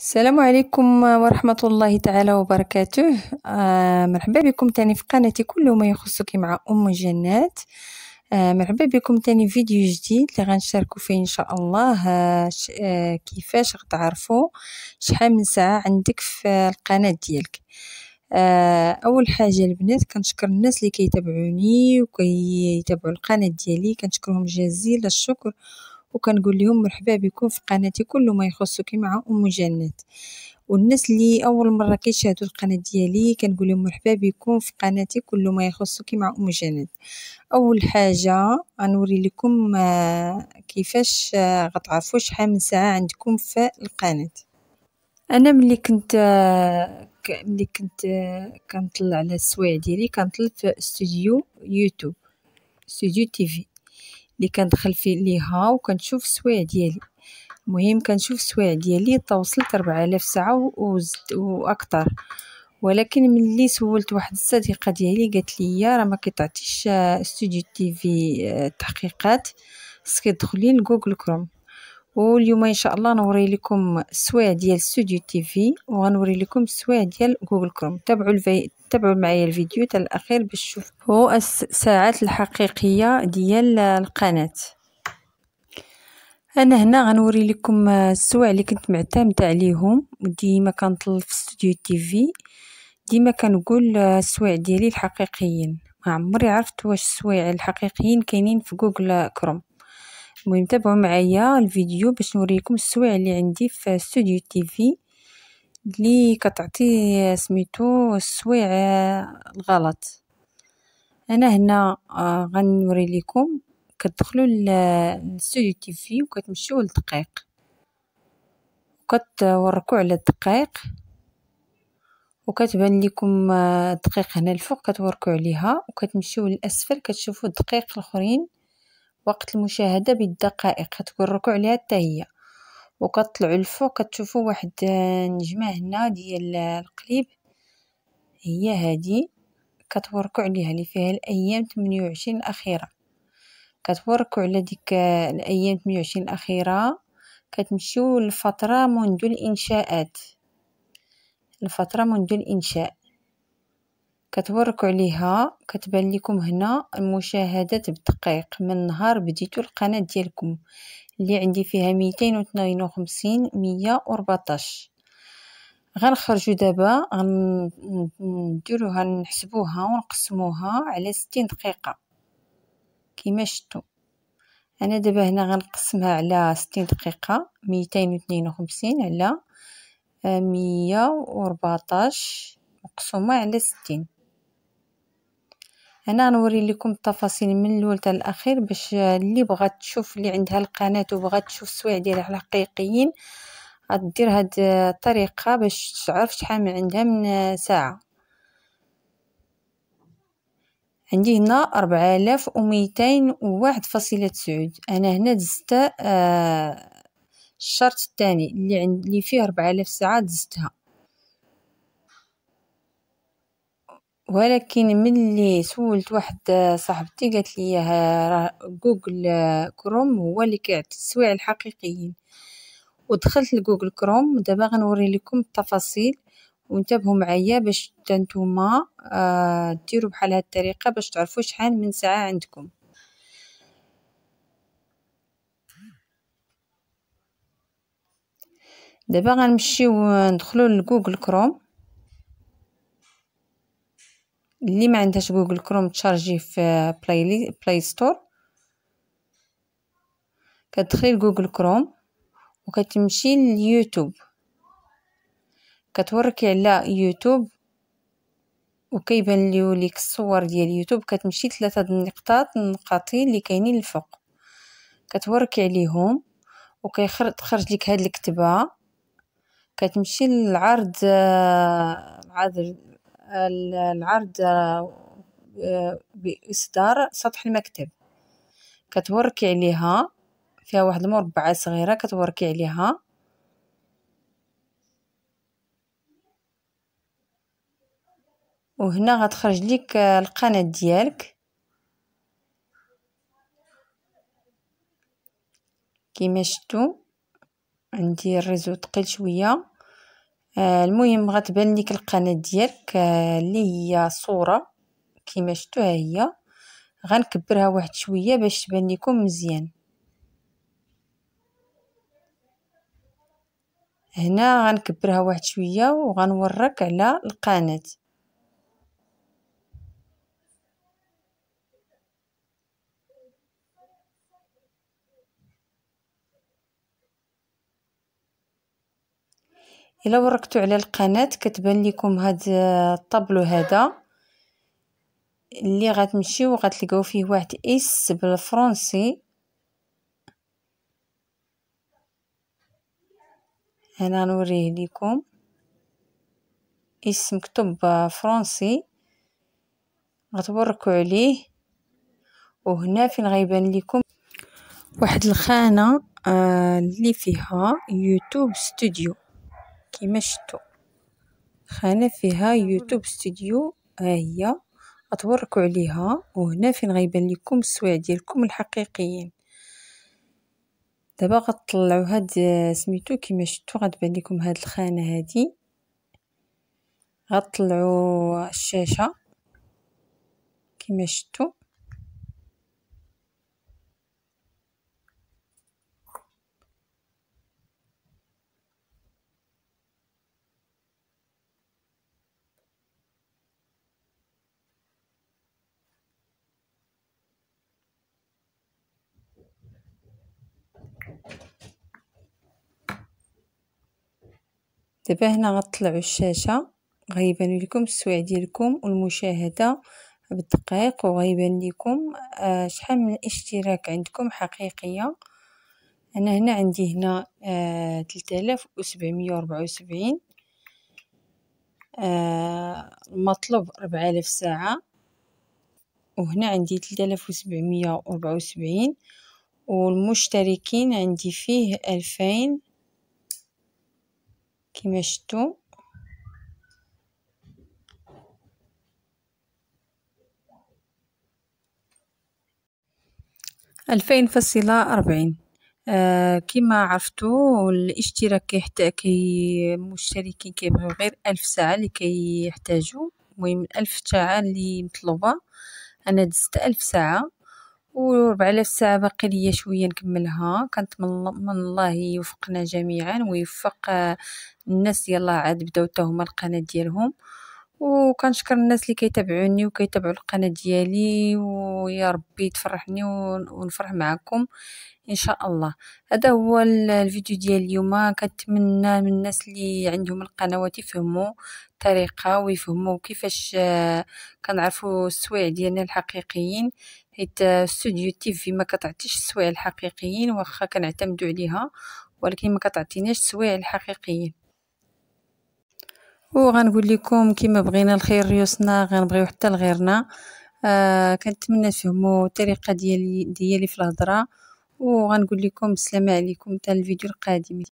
السلام عليكم ورحمة الله تعالى وبركاته آه مرحبا بكم تاني في قناتي كل ما يخصك مع أم الجنات آه مرحبا بكم تاني في فيديو جديد اللي غنشاركو فيه ان شاء الله آه, آه، كيفاش غتعرفوا شحال من ساعة عندك في القناة ديالك آه اول حاجه البنات كنشكر الناس اللي كيتابعوني وكيتابعوا القناه ديالي كنشكرهم جزيل الشكر وكنقول لهم مرحبا بكم في قناتي كل ما يخصك مع ام جنات والناس اللي اول مره كيشاهدوا القناه ديالي كنقول لهم مرحبا بكم في قناتي كل ما يخصك مع ام جنات اول حاجه غنوري لكم آه، كيفاش آه، غتعرفوا شحال من ساعه عندكم في القناه انا ملي كنت آه، ملي كنت كنطلع على السوايع ديالي كنطلع في استوديو يوتيوب استوديو تيفي اللي كندخل فيه ليها وكنشوف السوايع ديالي المهم كنشوف السوايع ديالي توصلت 4000 ساعه وزد واكثر ولكن ملي سولت واحد الصديقه ديالي قالت لي راه ما كتعطيش استوديو آه، تي في التحقيقات آه، خصك تدخلي لجوجل كروم واليوم ان شاء الله نوري لكم السوايع ديال استوديو تي في وغنوري لكم السوايع ديال جوجل كروم تابعوا الفي... تابعوا معايا الفيديو حتى الاخير باش تشوفوا الساعات الحقيقيه ديال القناه انا هنا غنوري لكم السوايع اللي كنت معتمده عليهم وديما كنطل في استوديو تي في ديما كنقول السوايع ديالي الحقيقيين ما عمري عرفت واش السوايع الحقيقيين كاينين في جوجل كروم المهم تابعوا معايا الفيديو باش نوريكم السوايع اللي عندي في استوديو تيفي اللي كتعطي سميتو السوايع آه، الغلط انا هنا آه، غنوري لكم كتدخلوا للاستوديو تيفي وكتمشيو للدقيق وكتوركوا على الدقيق وكتبان لكم آه، الدقيق هنا الفوق كتوركوا عليها وكتمشيو للاسفل كتشوفوا الدقيق الاخرين وقت المشاهدة بالدقائق كتكون الركوع ليها حتى هي وكطلعوا الفوق كتشوفوا واحد النجمة آه، هنا ديال القليب هي هادي كتوركو عليها اللي فيها الايام 28 الاخيره كتوركو على ديك آه، الايام 28 الاخيره كتمشيو لفترة منذ الانشاءات الفتره منذ الانشاء كتبركو عليها كتبان لكم هنا المشاهدات بالدقيق من نهار بديتو القناة ديالكم اللي عندي فيها ميتين 114 وخمسين مية غنخرجو دابا غنديروها نحسبوها ونقسموها على ستين دقيقة كيما شتو انا دابا هنا غنقسمها على ستين دقيقة ميتين وخمسين على آه، مية مقسومة على ستين هنا نوري لكم التفاصيل من الاول حتى الاخير باش اللي بغات تشوف اللي عندها القناه وبغات تشوف السوايع ديالها الحقيقيين غدير هاد الطريقه باش تعرف شحال من عندها من ساعه عندي هنا 4201 فاصلة تسعود أنا هنا دزت آه الشرط الثاني اللي عند اللي فيه 4000 ساعة دزتها ولكن ملي سولت واحد صاحبتي قالت لي راه جوجل كروم هو اللي كيعطي السوايع الحقيقيين ودخلت لجوجل كروم دابا غنوري لكم التفاصيل وانتبهوا معايا باش نتوما آه، ديروا بحال هاد الطريقه باش تعرفوا شحال من ساعه عندكم دابا غنمشيو ندخلوا لجوجل كروم اللي ما عندهاش جوجل كروم تشارجي في بلاي بلاي ستور كتدخلي لجوجل كروم وكتمشي ليوتيوب كتوركي على يوتيوب وكيبان ليك الصور ديال يوتيوب كتمشي ثلاثه د النقطات النقاطي اللي كاينين الفوق كتوركي عليهم وكيخرج لك هاد الكتبه كتمشي للعرض آه، عرض العرض آه، بإصدار سطح المكتب كتوركي عليها فيها واحد المربعة صغيرة كتوركي عليها وهنا غتخرج ليك القناة ديالك كيما شتو عندي الريزو تقيل شويه آه، المهم غتبان ليك القناة ديالك آه، اللي هي صورة كما شفتوها هي غنكبرها واحد شوية باش تبان لكم مزيان هنا غنكبرها واحد شوية وغنورك على القناة الا وركتو على القناة كتبان لكم هاد الطابلو هذا اللي غتمشيو غتلقاو فيه واحد اس بالفرنسي انا نوريه لكم اس مكتوب فرنسي غتبركوا عليه وهنا فين غيبان لكم واحد الخانه آه، اللي فيها يوتيوب ستوديو شتو خانة فيها يوتيوب ستوديو هاهي اتوركوا عليها وهنا فين غيبان ليكم السوايع ديالكم الحقيقيين دابا غطلعوا هاد سميتو كيما شتو غتبان ليكم هاد الخانه هادي غطلعوا الشاشه كيما شتو دابا هنا غطلعوا الشاشه غيبان لكم السوايع ديالكم والمشاهده بالدقائق وغيبان لكم آه، شحال من الاشتراك عندكم حقيقيه انا هنا عندي هنا آه 3774 آه المطلوب 4000 ساعه وهنا عندي 3774 والمشتركين عندي فيه 2000 شتو ألفين فاصلة أربعين آه كما عرفتوا الاشتراك كيحتاج كي المشتركين كيبغيو غير ألف ساعة اللي كيحتاجوا المهم ألف ساعة اللي مطلوبة أنا دزت ألف ساعة وربع على الساعة باقي ليا شوية نكملها كنتمنى الله يوفقنا جميعا ويوفق آه، الناس يلا عاد بداو تا هما القناة ديالهم وكنشكر الناس اللي كيتابعوني وكيتابعوا القناه ديالي ويا ربي تفرحني ونفرح معكم ان شاء الله هذا هو الفيديو ديال اليوم كنتمنى من الناس اللي عندهم القنوات يفهموا الطريقه ويفهموا كيفاش آه، كنعرفوا السويع ديالنا الحقيقيين حيت استوديو في ما كتعطيش السوايع الحقيقيين واخا كنعتمدو عليها ولكن ما كتعطيناش السوايع الحقيقيين وغنقول لكم كما بغينا الخير ريوسنا غنبغيو حتى لغيرنا آه كنتمنى تفهموا الطريقه ديالي ديالي في الهضره وغنقول لكم السلام عليكم حتى الفيديو القادم